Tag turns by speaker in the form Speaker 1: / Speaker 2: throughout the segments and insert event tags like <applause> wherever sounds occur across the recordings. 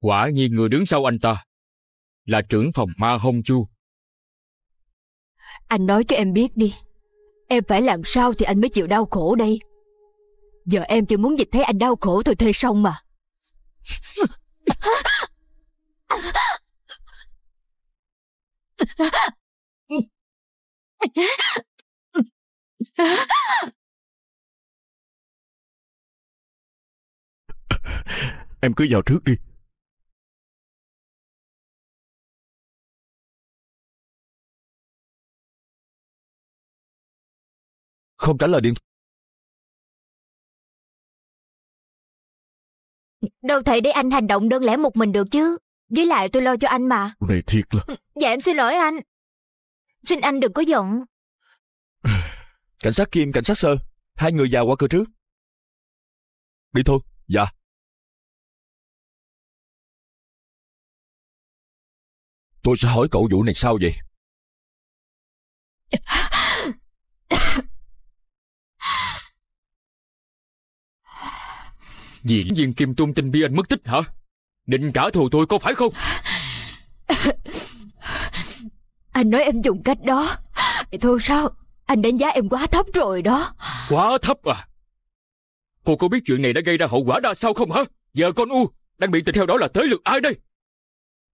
Speaker 1: Quả nhiên người đứng sau anh ta là trưởng phòng Ma Hông Chu. Anh nói cho em biết đi.
Speaker 2: Em phải làm sao thì anh mới chịu đau khổ đây. Giờ em chỉ muốn nhìn thấy anh đau khổ thôi thê
Speaker 1: xong mà. em cứ vào trước đi không trả lời điện Đâu thể để anh hành động đơn lẻ một mình được chứ Với lại tôi lo cho anh mà Này thiệt là Dạ em xin lỗi anh Xin anh đừng có giận <sighs> Cảnh sát Kim, cảnh sát Sơ Hai người vào qua cửa trước Đi thôi, dạ Tôi sẽ hỏi cậu vụ này sao vậy <laughs>
Speaker 3: Vì
Speaker 4: viên kim trung tinh bi anh mất tích hả? Định trả thù tôi có phải không? <laughs>
Speaker 2: Anh nói em dùng cách đó thì Thôi sao Anh đánh giá em quá thấp rồi đó
Speaker 4: Quá thấp à Cô có biết chuyện này đã gây ra hậu quả ra sao không hả Giờ con U đang bị tình theo đó là tới lượt ai đây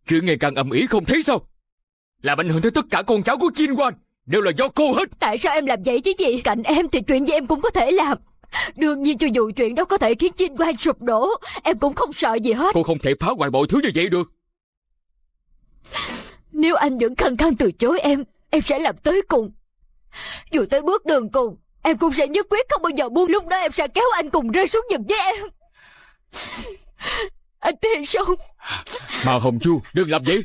Speaker 4: Chuyện ngày càng ầm ĩ không thấy sao Làm ảnh hưởng tới tất cả con cháu của Chin Wan Đều là do cô hết
Speaker 2: Tại sao em làm vậy chứ gì Cạnh em thì chuyện gì em cũng có thể làm Đương nhiên cho dù chuyện đó có thể khiến Jin Wan sụp đổ, em cũng không sợ gì hết. Cô
Speaker 4: không thể phá hoại mọi thứ như vậy được.
Speaker 2: Nếu anh vẫn khăng khăng từ chối em, em sẽ làm tới cùng. Dù tới bước đường cùng, em cũng sẽ nhất quyết không bao giờ buông. Lúc đó em sẽ kéo anh cùng rơi xuống vực với em. Anh Thiên Sông.
Speaker 4: Mà Hồng Chu, đừng làm vậy.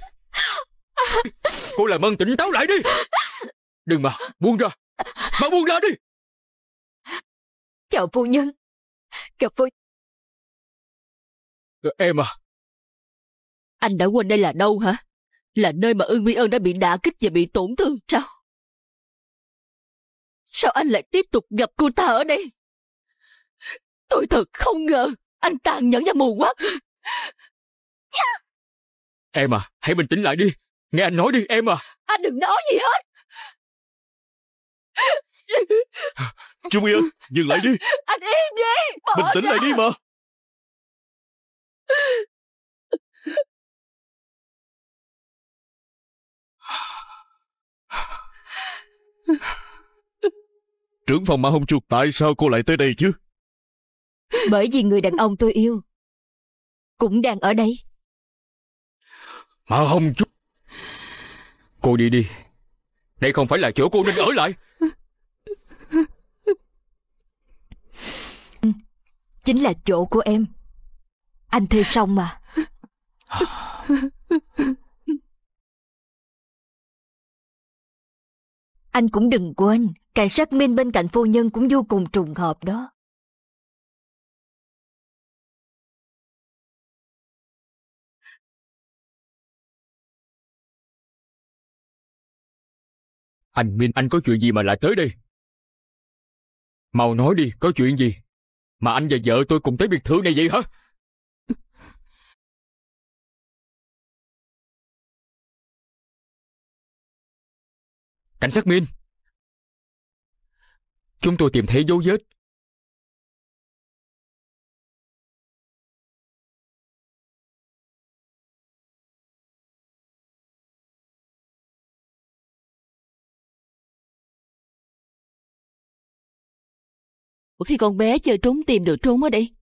Speaker 3: Cô làm ơn tỉnh táo lại đi. Đừng mà, buông ra. Mà buông
Speaker 1: ra đi. Chào phu nhân. Gặp phu... Em à. Anh đã quên đây là đâu hả? Là nơi mà ương Mỹ Ân đã bị đả kích và bị tổn thương sao? Sao
Speaker 2: anh lại tiếp tục gặp cô ta ở đây? Tôi thật không ngờ anh
Speaker 1: tàn nhẫn và mù quáng
Speaker 4: Em à, hãy bình tĩnh lại đi. Nghe anh nói đi, em à.
Speaker 1: Anh đừng nói gì hết. <laughs> Trung Yên, dừng lại đi. Anh im đi. Bình tĩnh ra. lại đi mà.
Speaker 3: Trưởng phòng Ma Hồng Chuột tại sao cô lại tới đây chứ?
Speaker 1: Bởi vì người đàn ông tôi yêu cũng đang ở đây.
Speaker 3: Ma Hồng Chuột.
Speaker 4: Cô đi đi. Đây không phải là chỗ cô nên ở lại.
Speaker 2: chính là chỗ của em
Speaker 1: anh thê xong mà <laughs> anh cũng đừng quên cảnh sát minh bên cạnh phu nhân cũng vô cùng trùng hợp đó anh minh anh có chuyện gì mà lại tới đây mau nói đi có chuyện gì mà anh và vợ tôi cùng tới biệt thự này vậy hả? Cảnh sát Min Chúng tôi tìm thấy dấu vết của khi con bé chơi trốn tìm được trốn ở đây.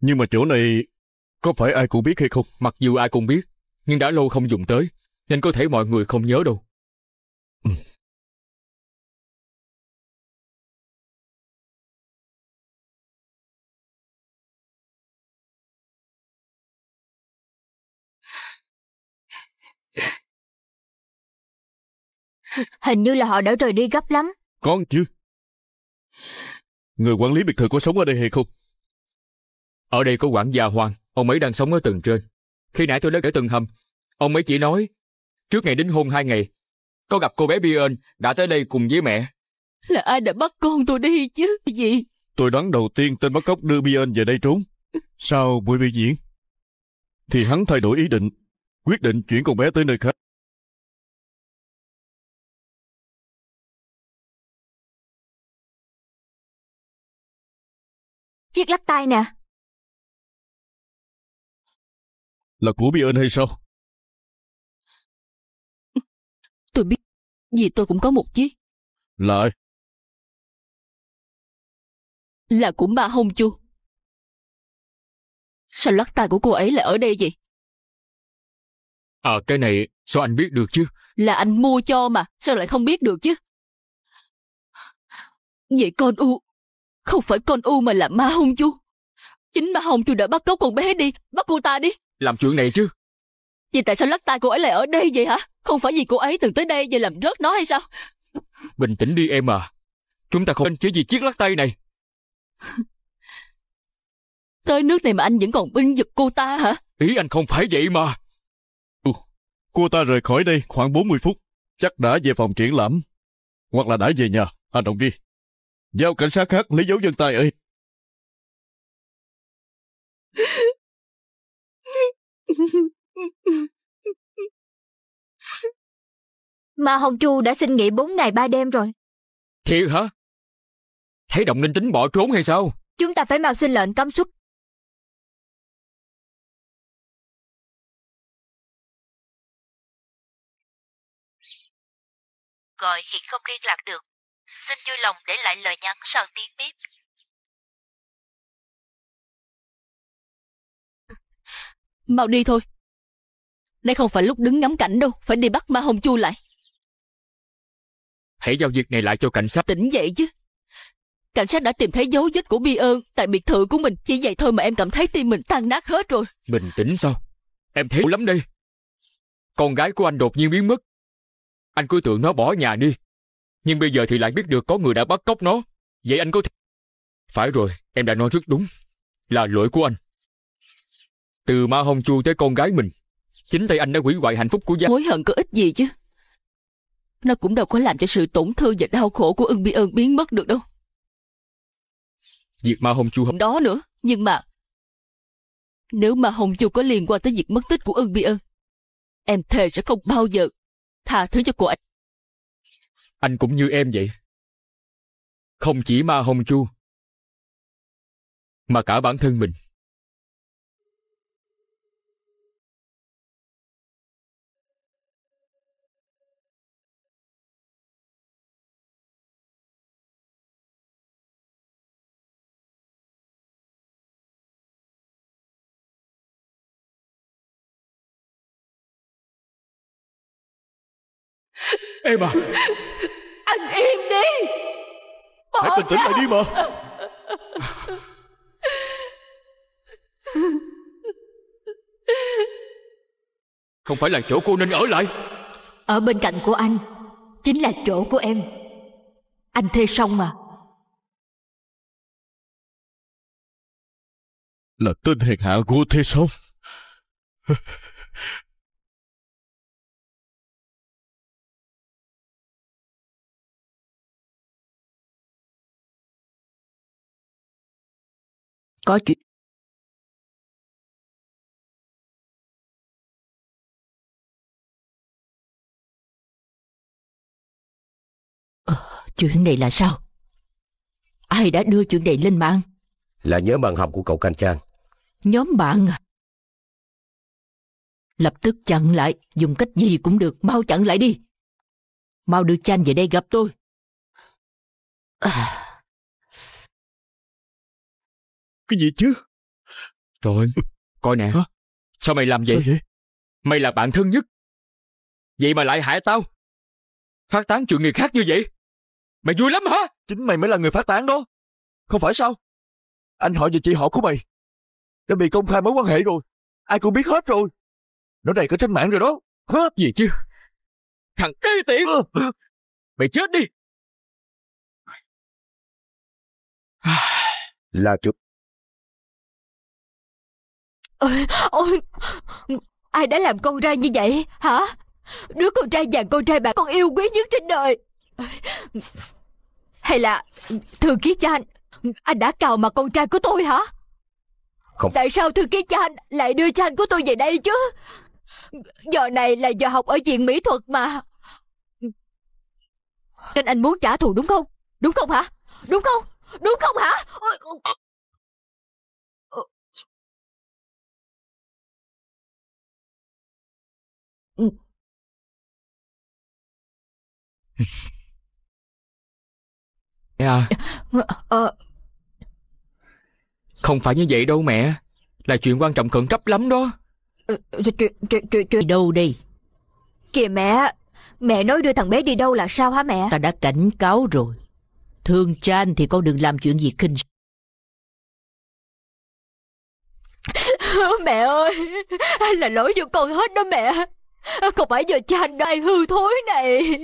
Speaker 1: Nhưng mà chỗ này có phải ai cũng biết hay không? Mặc dù ai cũng biết, nhưng đã lâu không dùng tới, nên có thể mọi người không nhớ đâu. Ừ. Hình như là họ đã rời đi gấp lắm.
Speaker 3: Con chứ. Người quản lý biệt thự có sống ở đây hay không?
Speaker 4: Ở đây có quản gia Hoàng, ông ấy đang sống ở tầng trên. Khi nãy tôi đến ở tầng hầm, ông ấy chỉ nói, trước ngày đến hôn hai ngày, có gặp cô bé Bion đã tới đây cùng với mẹ.
Speaker 2: Là ai đã bắt con tôi đi chứ, gì?
Speaker 3: Tôi đoán đầu tiên tên bắt cóc đưa Bion về
Speaker 1: đây trốn. Sau buổi biểu diễn, thì hắn thay đổi ý định, quyết định chuyển con bé tới nơi khác. chiếc lắc tay nè. Là của bị ơn hay sao? Tôi biết, vì tôi cũng có một chiếc. Là Là của ba Hồng Chu. Sao lắc tay của cô ấy lại ở đây vậy?
Speaker 4: À cái này sao anh biết được chứ?
Speaker 1: Là anh mua cho mà, sao lại không biết được chứ?
Speaker 2: Vậy con u không phải con U mà là ma hung chu. Chính ma hung chu đã bắt cóc con bé đi, bắt cô ta đi.
Speaker 4: Làm chuyện này chứ.
Speaker 2: Vậy tại sao lắc tay cô ấy lại ở đây vậy hả? Không phải vì cô ấy từng tới đây và làm rớt nó hay sao?
Speaker 4: Bình tĩnh đi em à. Chúng ta không nên chỉ vì chiếc lắc tay này. <laughs>
Speaker 2: tới nước này mà anh vẫn còn binh vực cô ta hả?
Speaker 3: Ý anh không phải vậy mà. Ừ, cô ta rời khỏi đây khoảng 40 phút. Chắc đã về phòng triển lãm. Hoặc là đã về
Speaker 1: nhà. Hành động đi. Giao cảnh sát khác lấy dấu dân tài ơi. Mà Hồng Chu đã xin nghỉ 4 ngày 3 đêm rồi. Thiệt hả? Thấy động linh tính bỏ trốn hay sao? Chúng ta phải mau xin lệnh cấm xuất. Gọi hiện không liên lạc được xin vui lòng để lại lời nhắn sau tiếng bếp. Mau đi thôi. Đây không phải lúc đứng ngắm cảnh đâu, phải đi bắt ma hồng chu lại. Hãy giao việc này lại
Speaker 4: cho cảnh sát. Tỉnh
Speaker 2: dậy chứ. Cảnh sát đã tìm thấy dấu vết của Bi ơn tại biệt thự của mình. Chỉ vậy thôi mà em cảm thấy tim mình tan nát hết rồi.
Speaker 4: Bình tĩnh sao? Em thấy lắm đây. Con gái của anh đột nhiên biến mất. Anh cứ tưởng nó bỏ nhà đi, nhưng bây giờ thì lại biết được có người đã bắt cóc nó. Vậy anh có... Thể... Phải rồi, em đã nói rất đúng. Là lỗi của anh. Từ Ma Hồng Chu tới con gái mình, chính tay anh đã hủy hoại hạnh phúc của gia... Hối hận có
Speaker 2: ích gì chứ? Nó cũng đâu có làm cho sự tổn thương và đau khổ của ưng bi ơn biến mất được đâu.
Speaker 4: Việc Ma Hồng Chu... Không...
Speaker 2: Đó nữa, nhưng mà... Nếu Ma Hồng Chu có liên quan tới việc mất tích của ưng bi ơn,
Speaker 1: em thề sẽ không bao giờ tha thứ cho cô ấy anh cũng như em vậy không chỉ ma hồng chu mà cả bản thân mình <laughs> Em à anh im đi Bỏ Hãy bình tĩnh lại đi mà Không phải là chỗ cô nên ở lại Ở bên cạnh của anh Chính là chỗ của em Anh thuê xong mà Là tên hèn hạ của thế xong. có chuyện ờ, chuyện này là sao ai đã đưa chuyện này lên mạng là nhớ bạn học của cậu canh trang
Speaker 2: nhóm bạn à lập tức chặn lại
Speaker 1: dùng cách gì cũng được mau chặn lại đi mau đưa chan về đây gặp tôi à. Cái gì chứ? Trời, coi nè. Hả? Sao mày làm vậy? Sao vậy? Mày là bạn thân nhất. Vậy mà lại hại tao. Phát tán chuyện người khác như vậy. Mày vui lắm hả? Chính mày mới là người phát tán đó. Không phải sao? Anh hỏi về chị họ của mày
Speaker 3: đã bị công khai mối quan hệ rồi. Ai cũng biết hết rồi. Nó đầy cả trên mạng rồi đó.
Speaker 1: Hết gì chứ? Thằng cây tiện! Mày chết đi! Là chụp Ôi, ôi, ai đã làm con trai như vậy,
Speaker 2: hả? Đứa con trai vàng con trai bà con yêu quý nhất trên đời. Hay là, thư ký cha anh, anh đã cào mà con trai của tôi hả? Không. Tại sao thư ký cha anh lại đưa cha anh của tôi về đây chứ? Giờ này là giờ học ở viện mỹ thuật mà. Nên anh muốn trả thù đúng
Speaker 1: không? Đúng không hả? Đúng không? Đúng không hả? Ôi, Mẹ à ờ. Không phải như
Speaker 4: vậy đâu mẹ Là chuyện quan trọng khẩn cấp lắm đó
Speaker 2: ờ, Chuyện chuyện chuyện chuyện đâu đi Kìa mẹ Mẹ nói đưa thằng bé đi đâu là sao hả mẹ Ta đã cảnh cáo rồi Thương cha anh thì con đừng làm chuyện gì khinh
Speaker 1: <laughs> Mẹ ơi Là lỗi của con hết đó mẹ
Speaker 2: không <laughs> phải giờ cha anh đây hư thối này <laughs>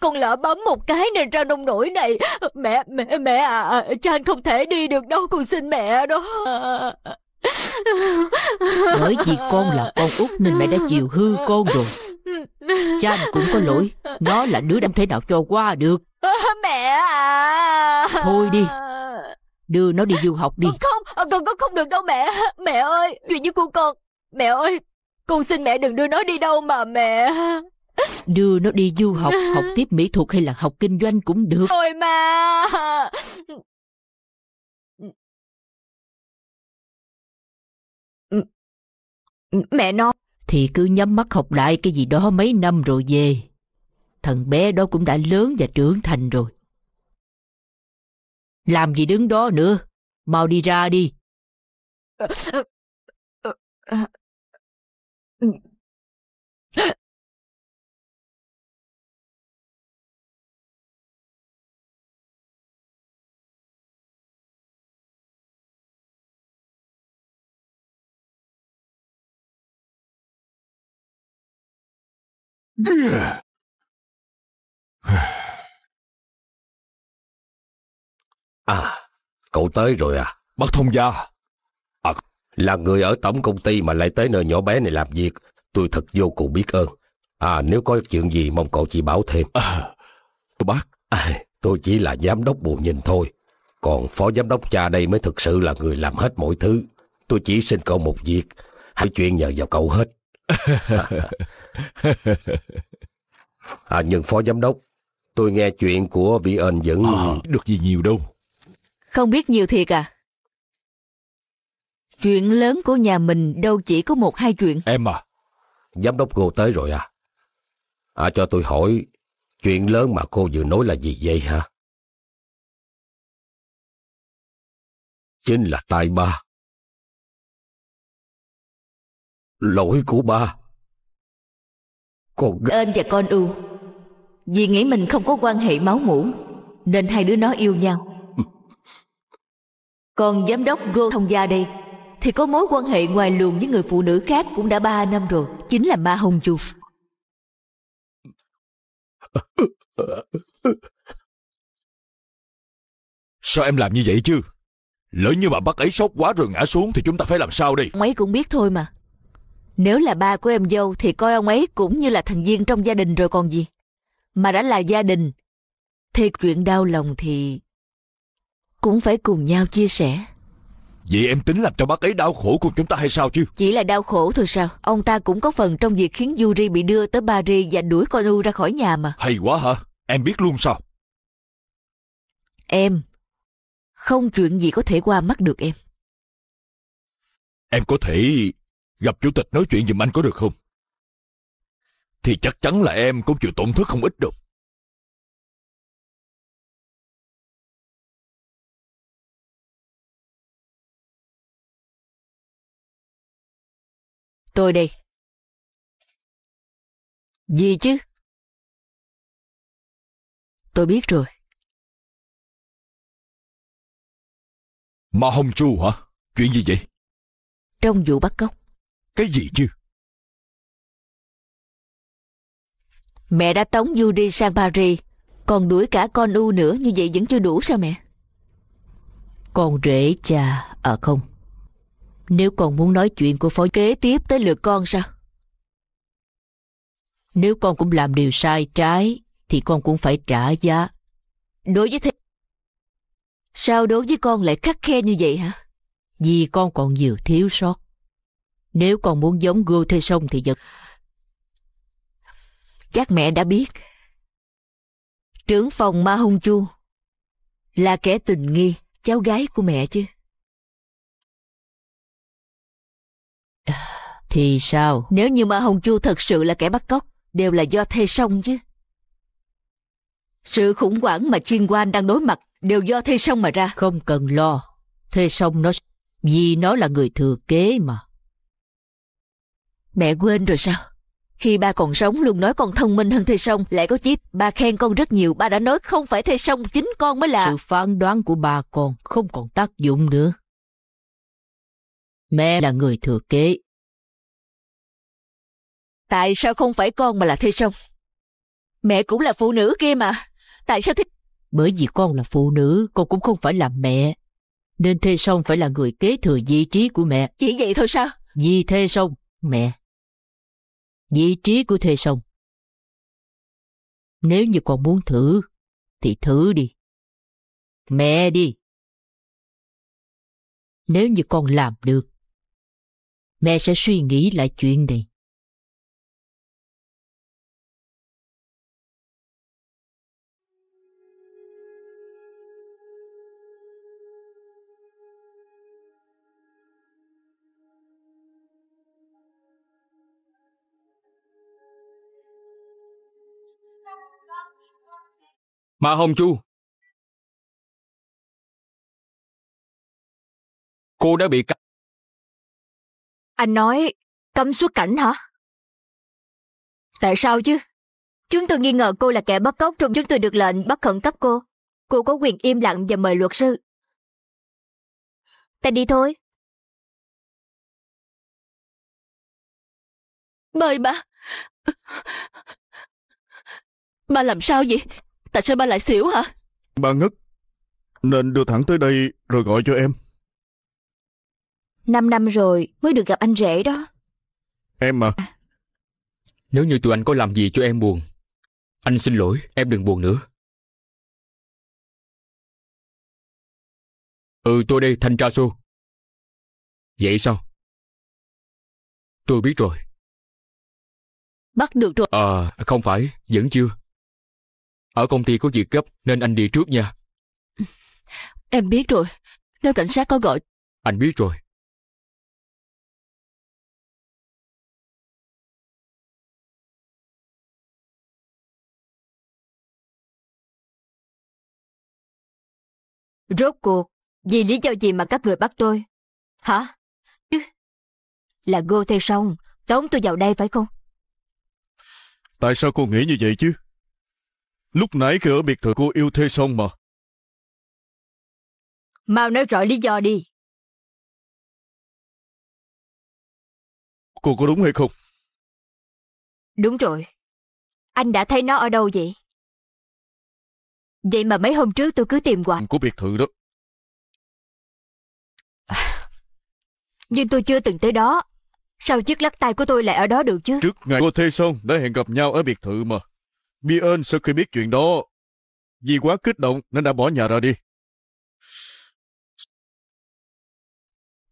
Speaker 2: Con lỡ bấm một cái nên ra nông nổi này Mẹ, mẹ, mẹ à, à Cha anh không thể đi được đâu Con xin mẹ đó <laughs> Bởi vì con là con út Nên mẹ đã chiều hư con rồi Chan cũng có lỗi Nó là đứa đâm thế nào cho qua được Mẹ à Thôi đi Đưa nó đi du học đi Không, con, con không được đâu mẹ Mẹ ơi, chuyện với cô con Mẹ ơi, con xin mẹ đừng đưa nó đi đâu mà mẹ Đưa nó đi du học, học tiếp mỹ thuật hay là học kinh doanh cũng được Thôi
Speaker 1: mà Mẹ nó Thì cứ nhắm mắt học lại
Speaker 2: cái gì đó mấy năm rồi về Thằng bé đó cũng đã lớn và trưởng thành rồi
Speaker 1: Làm gì đứng đó nữa Mau đi ra đi ờ, ờ, ờ, Ừ. <sighs> À, cậu tới rồi à? Bác thông gia,
Speaker 5: là người ở tổng công ty mà lại tới nơi nhỏ bé này làm việc, tôi thật vô cùng biết ơn. À, nếu có chuyện gì mong cậu chỉ bảo thêm. À, tôi bác. À, tôi chỉ là giám đốc buồn nhìn thôi. Còn phó giám đốc cha đây mới thực sự là người làm hết mọi thứ. Tôi chỉ xin cậu một việc, hãy chuyện nhờ vào cậu hết. <laughs> à, nhưng phó giám đốc, tôi nghe chuyện của vị ơn vẫn... À, được gì nhiều đâu.
Speaker 2: Không biết nhiều thiệt à? Chuyện lớn của nhà mình đâu chỉ có một hai chuyện.
Speaker 5: Em à, giám đốc cô tới rồi
Speaker 1: à? À cho tôi hỏi, chuyện lớn mà cô vừa nói là gì vậy hả? Chính là tai ba. Lỗi của ba. Con gái... Ơn và con ưu. Vì nghĩ mình không có quan hệ máu mủ,
Speaker 2: nên hai đứa nó yêu nhau. <laughs> con giám đốc Gô Thông Gia đây thì có mối quan hệ ngoài luồng với người phụ nữ khác cũng đã ba năm rồi, chính là Ma Hồng Chu.
Speaker 1: Sao em làm như vậy chứ? Lỡ như mà bác ấy sốc quá rồi ngã
Speaker 3: xuống thì chúng ta phải làm sao đi?
Speaker 2: Ông ấy cũng biết thôi mà. Nếu là ba của em dâu thì coi ông ấy cũng như là thành viên trong gia đình rồi còn gì. Mà đã là gia đình, thì chuyện đau lòng thì cũng phải cùng nhau chia sẻ.
Speaker 5: Vậy em tính làm cho bác ấy đau khổ cùng chúng ta hay sao chứ?
Speaker 2: Chỉ là đau khổ thôi sao? Ông ta cũng có phần trong việc khiến Yuri bị đưa tới Paris và đuổi con U ra khỏi nhà mà.
Speaker 3: Hay quá hả? Em biết luôn sao?
Speaker 1: Em, không chuyện gì có thể qua mắt được em. Em có thể gặp chủ tịch nói chuyện giùm anh có được không? Thì chắc chắn là em cũng chịu tổn thất không ít đâu. Tôi đây. Gì chứ? Tôi biết rồi. Ma Hồng Chu hả? Chuyện gì vậy? Trong vụ bắt cóc. Cái gì chứ? Mẹ đã tống Du đi sang Paris, còn đuổi cả con U nữa
Speaker 2: như vậy vẫn chưa đủ sao mẹ? Con rể cha à không, nếu còn muốn nói chuyện của phó kế tiếp tới lượt con sao? Nếu con cũng làm điều sai trái, thì con cũng phải trả giá. Đối với thế... Sao đối với con lại khắc khe như vậy hả? Vì con còn nhiều thiếu sót. Nếu con muốn giống gô thê sông thì giật. Chắc mẹ đã biết. Trưởng phòng Ma Hung Chu
Speaker 1: là kẻ tình nghi, cháu gái của mẹ chứ. Thì sao? Nếu như Ma Hồng Chu thật sự là kẻ
Speaker 2: bắt cóc, đều là do thê song chứ. Sự khủng hoảng mà Chiên Quan đang đối mặt đều do thê song mà ra. Không cần lo, thê song nó... Vì nó là người thừa kế mà. Mẹ quên rồi sao? Khi ba còn sống luôn nói con thông minh hơn thê song, lại có chiếc ba khen con rất nhiều, ba đã nói không phải thê song, chính
Speaker 1: con mới là... Sự phán đoán của ba con không còn tác dụng nữa mẹ là người thừa kế. Tại sao không phải con mà là Thê Sông? Mẹ cũng là phụ nữ kia mà. Tại sao thích? Bởi
Speaker 2: vì con là phụ nữ, con cũng không phải là mẹ. Nên Thê Sông phải là người kế thừa vị trí của mẹ.
Speaker 1: Chỉ vậy thôi sao?
Speaker 2: Vì Thê Sông, mẹ. Vị trí của
Speaker 1: Thê Sông. Nếu như con muốn thử, thì thử đi. Mẹ đi. Nếu như con làm được, mẹ sẽ suy nghĩ lại chuyện này. Mà Hồng Chu Cô đã bị cắt anh nói cấm xuất cảnh hả? Tại sao chứ? Chúng tôi nghi ngờ cô là kẻ bắt cóc trong chúng tôi được lệnh bắt khẩn cấp cô. Cô có quyền im lặng và mời luật sư. Ta đi thôi. Mời ba, Ba làm sao vậy? Tại sao ba lại xỉu hả?
Speaker 3: Ba ngất. Nên đưa thẳng tới đây rồi gọi cho em.
Speaker 2: 5 năm rồi mới được gặp anh rể đó.
Speaker 3: Em à? à. Nếu như
Speaker 1: tụi anh có làm gì cho em buồn, anh xin lỗi, em đừng buồn nữa. Ừ, tôi đây, thanh tra xô. Vậy sao? Tôi biết rồi. Bắt được rồi. À, không phải, vẫn chưa. Ở công ty có việc gấp nên anh đi trước nha. Em biết rồi, nếu cảnh sát có gọi. Anh biết rồi, Rốt cuộc, vì lý do gì mà các người bắt tôi? Hả? Chứ... Là Ngô Thế Song, tống tôi vào đây phải không?
Speaker 3: Tại sao cô nghĩ như vậy chứ? Lúc nãy khi ở biệt thự cô yêu Thê Song mà.
Speaker 1: Mau nói rõ lý do đi. Cô có đúng hay không? Đúng rồi. Anh đã thấy nó ở đâu vậy? Vậy mà mấy hôm trước tôi cứ tìm hoài. Của biệt thự đó.
Speaker 2: <sighs> Nhưng tôi chưa từng tới đó. Sao chiếc lắc tay của tôi lại ở đó được chứ?
Speaker 3: Trước ngày cô thê xong đã hẹn gặp nhau ở biệt thự mà. Bi ơn sau khi biết chuyện đó. Vì quá kích động nên đã bỏ nhà ra đi.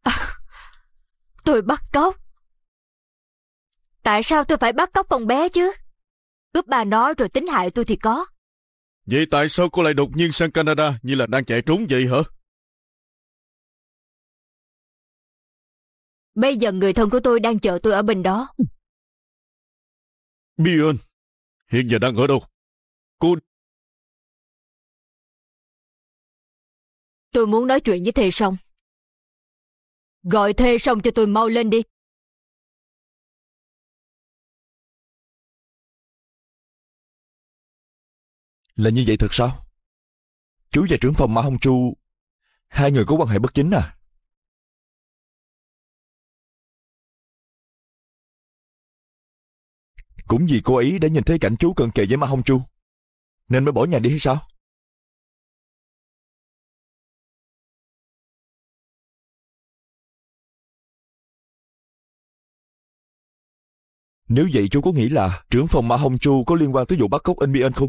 Speaker 1: À, <sighs> tôi bắt cóc. Tại sao tôi phải bắt cóc con bé chứ? Cướp bà nói rồi tính hại tôi thì có.
Speaker 3: Vậy tại sao cô lại đột nhiên sang
Speaker 1: Canada như là đang chạy trốn vậy hả? Bây giờ người thân của tôi đang chờ tôi ở bên đó. Bion, hiện giờ đang ở đâu? Cô... Tôi muốn nói chuyện với thề song. Gọi thê xong cho tôi mau lên đi. Là như vậy thật sao? Chú và trưởng phòng Ma Hồng Chu, hai người có quan hệ bất chính à? Cũng vì cô ấy đã nhìn thấy cảnh chú cận kề với Ma Hồng Chu, nên mới bỏ nhà đi hay sao? Nếu vậy chú có nghĩ là trưởng phòng Mã Hồng Chu có liên quan tới vụ bắt cóc NBN không?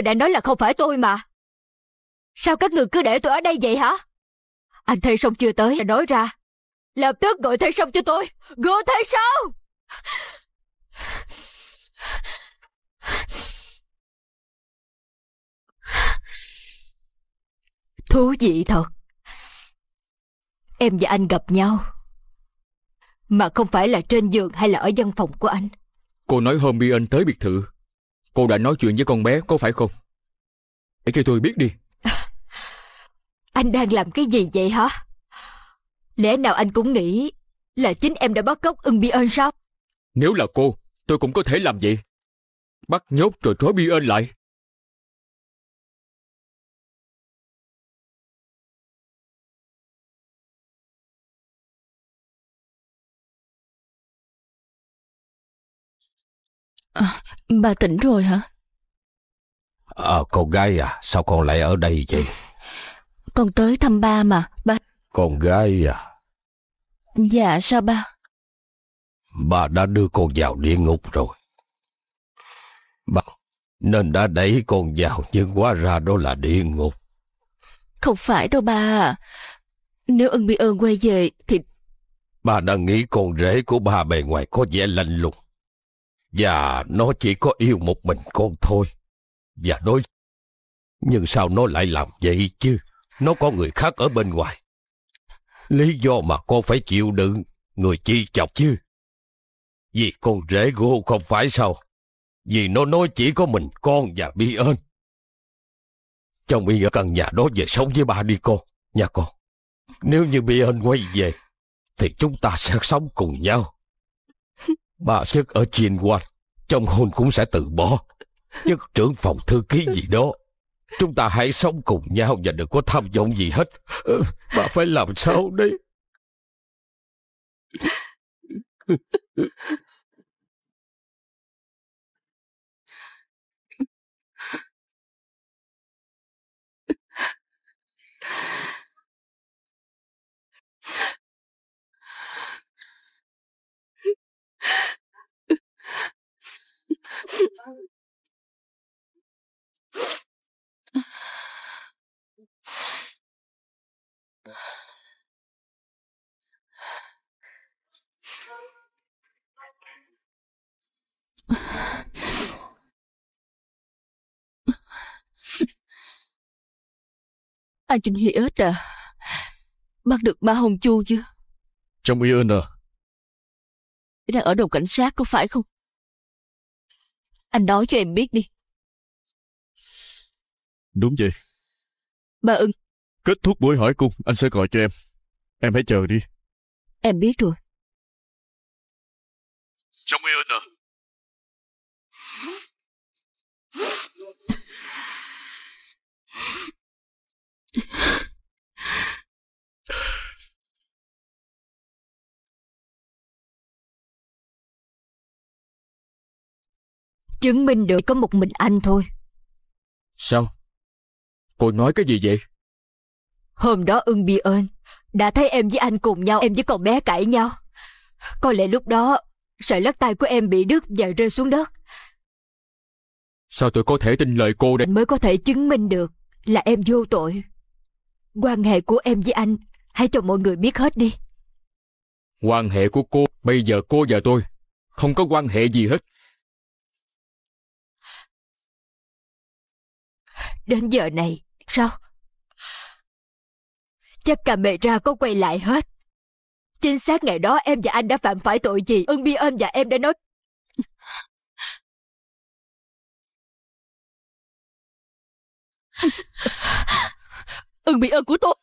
Speaker 1: Tôi đã nói là không phải tôi mà. Sao các người cứ để tôi ở đây vậy hả? Anh thấy xong chưa
Speaker 2: tới, nói ra. Lập tức gọi thấy xong cho tôi.
Speaker 1: Gọi thấy sao? Thú vị thật.
Speaker 2: Em và anh gặp nhau. Mà không phải là trên giường hay là ở văn phòng của anh.
Speaker 4: Cô nói hôm đi anh tới biệt thự Cô đã nói chuyện với con bé có phải không? Để cho tôi biết đi. <laughs>
Speaker 2: Anh đang làm cái gì vậy hả? Lẽ nào anh cũng nghĩ là chính em đã bắt cóc ưng bi ơn sao?
Speaker 4: Nếu là
Speaker 1: cô, tôi cũng có thể làm vậy. Bắt nhốt rồi trói bi ơn lại. Ờ, bà tỉnh rồi hả? À, cô
Speaker 5: gái à, sao con lại ở đây vậy?
Speaker 2: Con tới thăm ba mà, ba.
Speaker 5: Con gái à?
Speaker 2: Dạ, sao ba?
Speaker 5: Bà đã đưa con vào địa ngục rồi. Bà nên đã đẩy con vào nhưng hóa ra đó là địa ngục.
Speaker 2: Không phải đâu ba à. Nếu ân bị ơn quay về thì...
Speaker 5: Bà đang nghĩ con rể của bà bề ngoài có vẻ lạnh lùng và nó chỉ có yêu một mình con thôi. Và đối nhưng sao nó lại làm vậy chứ? Nó có người khác ở bên ngoài. Lý do mà con phải chịu đựng, người chi chọc chứ. Vì con rể gô không phải sao? Vì nó nói chỉ có mình con và Bi ơn. Chồng Bi ở căn nhà đó về sống với ba đi con, nha con. Nếu như Bi ơn quay về, thì chúng ta sẽ sống cùng nhau. Bà sức ở chiên quan trong hôn cũng sẽ từ bỏ. Chức trưởng phòng thư ký gì đó. Chúng ta hãy sống cùng nhau và đừng có tham vọng gì hết. Ừ, bà phải làm sao
Speaker 1: đấy? Anh Trinh Hiết à, bắt được ma hồng chu chưa? Trong yên à? Đang ở đồn cảnh sát có phải không? Anh nói cho em biết đi.
Speaker 3: Đúng vậy. Ba ưng. Kết thúc buổi hỏi cung, anh sẽ gọi cho em.
Speaker 1: Em hãy chờ đi. Em biết rồi. Trong yên à? Chứng minh được có một mình anh thôi Sao?
Speaker 4: Cô nói cái gì vậy?
Speaker 1: Hôm đó ưng bi ơn Đã thấy
Speaker 2: em với anh cùng nhau Em với con bé cãi nhau Có lẽ lúc đó Sợi lắc tay của em bị đứt và rơi xuống đất
Speaker 4: Sao tôi có thể tin lời cô đây? Mới có thể
Speaker 2: chứng minh được Là em vô tội Quan hệ của em với anh Hãy cho mọi người
Speaker 1: biết hết đi
Speaker 4: Quan hệ của cô Bây giờ cô và tôi Không có quan hệ gì hết
Speaker 1: Đến giờ này, sao? Chắc camera có quay lại hết. Chính xác ngày đó em và anh đã phạm phải tội gì? Ưng Bi Ân và em đã nói... Ưng Bi Ân của tôi!